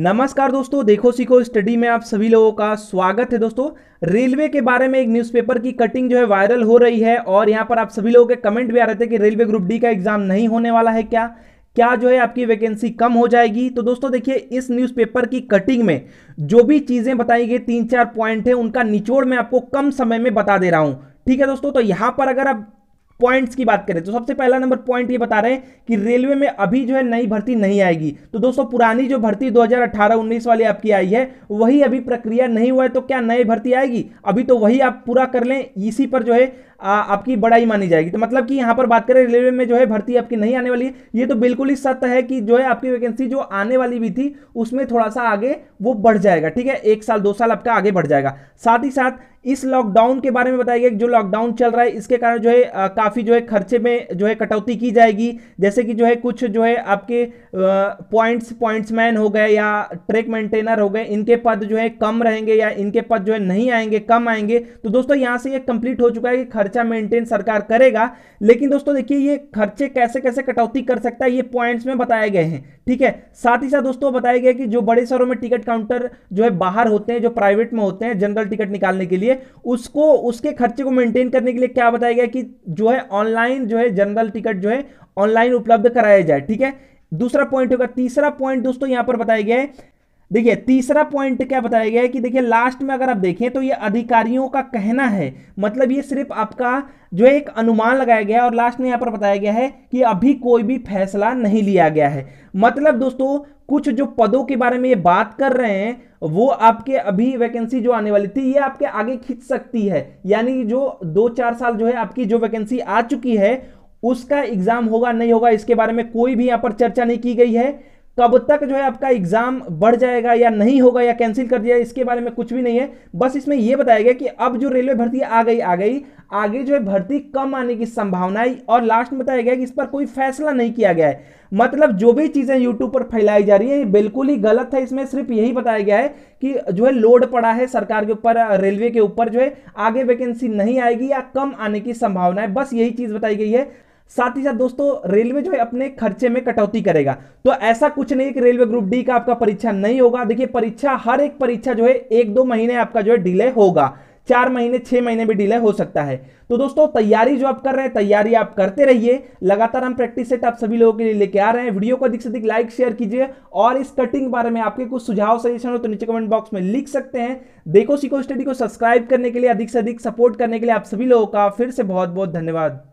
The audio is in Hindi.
नमस्कार दोस्तों देखो सीखो स्टडी में आप सभी लोगों का स्वागत है दोस्तों रेलवे के बारे में एक न्यूज़पेपर की कटिंग जो है वायरल हो रही है और यहाँ पर आप सभी लोगों के कमेंट भी आ रहे थे कि रेलवे ग्रुप डी का एग्जाम नहीं होने वाला है क्या क्या जो है आपकी वैकेंसी कम हो जाएगी तो दोस्तों देखिए इस न्यूज़पेपर की कटिंग में जो भी चीज़ें बताई गई तीन चार पॉइंट है उनका निचोड़ मैं आपको कम समय में बता दे रहा हूँ ठीक है दोस्तों तो यहाँ पर अगर आप पॉइंट्स की बात करें तो सबसे पहला नंबर पॉइंट ये बता रहे हैं कि रेलवे में अभी जो है नई भर्ती नहीं आएगी तो दोस्तों पुरानी जो भर्ती 2018-19 वाली आपकी आई है वही अभी प्रक्रिया नहीं हुआ है तो क्या नई भर्ती आएगी अभी तो वही आप पूरा कर लें इसी पर जो है आ, आपकी बढ़ाई मानी जाएगी तो मतलब कि यहाँ पर बात करें रेलवे में जो है भर्ती आपकी नहीं आने वाली है ये तो बिल्कुल ही सत्य है कि जो है आपकी वैकेंसी जो आने वाली भी थी उसमें थोड़ा सा आगे वो बढ़ जाएगा ठीक है एक साल दो साल आपका आगे बढ़ जाएगा साथ ही साथ इस लॉकडाउन के बारे में बताया गया जो लॉकडाउन चल रहा है इसके कारण जो है काफ़ी जो है खर्चे में जो है कटौती की जाएगी जैसे कि जो है कुछ जो है आपके पॉइंट्स पॉइंट्स मैन हो गए या ट्रैक मेंटेनर हो गए इनके पद जो है कम रहेंगे या इनके पद जो है नहीं आएंगे कम आएंगे तो दोस्तों यहाँ से ये कंप्लीट हो चुका है कि खर्चा मेंटेन सरकार करेगा लेकिन दोस्तों देखिए ये खर्चे कैसे कैसे कटौती कर सकता है ये पॉइंट्स में बताए गए हैं ठीक है साथ ही साथ दोस्तों बताया गया कि जो बड़े शहरों में टिकट काउंटर जो है बाहर होते हैं जो प्राइवेट में होते हैं जनरल टिकट निकालने के लिए उसको उसके खर्चे को मेंटेन करने के लिए क्या बताया गया कि जो है ऑनलाइन जो है जनरल टिकट जो है ऑनलाइन उपलब्ध कराया जाए ठीक है दूसरा पॉइंट होगा तीसरा पॉइंट दोस्तों यहां पर बताया गया है देखिए तीसरा पॉइंट क्या बताया गया है कि देखिए लास्ट में अगर आप देखें तो ये अधिकारियों का कहना है मतलब ये सिर्फ आपका जो है एक अनुमान लगाया गया है और लास्ट में यहाँ पर बताया गया है कि अभी कोई भी फैसला नहीं लिया गया है मतलब दोस्तों कुछ जो पदों के बारे में ये बात कर रहे हैं वो आपके अभी वैकेंसी जो आने वाली थी ये आपके आगे खींच सकती है यानी जो दो चार साल जो है आपकी जो वैकेंसी आ चुकी है उसका एग्जाम होगा नहीं होगा इसके बारे में कोई भी यहाँ पर चर्चा नहीं की गई है तो अब तक जो है आपका एग्जाम बढ़ जाएगा या नहीं होगा या कैंसिल कर दिया इसके बारे में कुछ भी नहीं है बस इसमें यह बताया गया कि अब जो रेलवे भर्ती आ गई आ गई आगे जो है भर्ती कम आने की संभावनाएं और लास्ट में बताया गया कि इस पर कोई फैसला नहीं किया गया है मतलब जो भी चीज़ें यूट्यूब पर फैलाई जा रही है बिल्कुल ही गलत है इसमें सिर्फ यही बताया गया है कि जो है लोड पड़ा है सरकार के ऊपर रेलवे के ऊपर जो है आगे वैकेंसी नहीं आएगी या कम आने की संभावना है बस यही चीज़ बताई गई है साथ ही साथ दोस्तों रेलवे जो है अपने खर्चे में कटौती करेगा तो ऐसा कुछ नहीं कि रेलवे ग्रुप डी का आपका परीक्षा नहीं होगा देखिए परीक्षा हर एक परीक्षा जो है एक दो महीने आपका जो है डिले होगा चार महीने छह महीने भी डिले हो सकता है तो दोस्तों तैयारी जो आप कर रहे हैं तैयारी आप करते रहिए लगातार हम प्रैक्टिस सेट आप सभी लोगों के लिए लेके आ रहे हैं वीडियो को अधिक से अधिक लाइक शेयर कीजिए और इस कटिंग बारे में आपके कुछ सुझाव सजेशन हो तो नीचे कमेंट बॉक्स में लिख सकते हैं देखो सीखो स्टडी को सब्सक्राइब करने के लिए अधिक से अधिक सपोर्ट करने के लिए आप सभी लोगों का फिर से बहुत बहुत धन्यवाद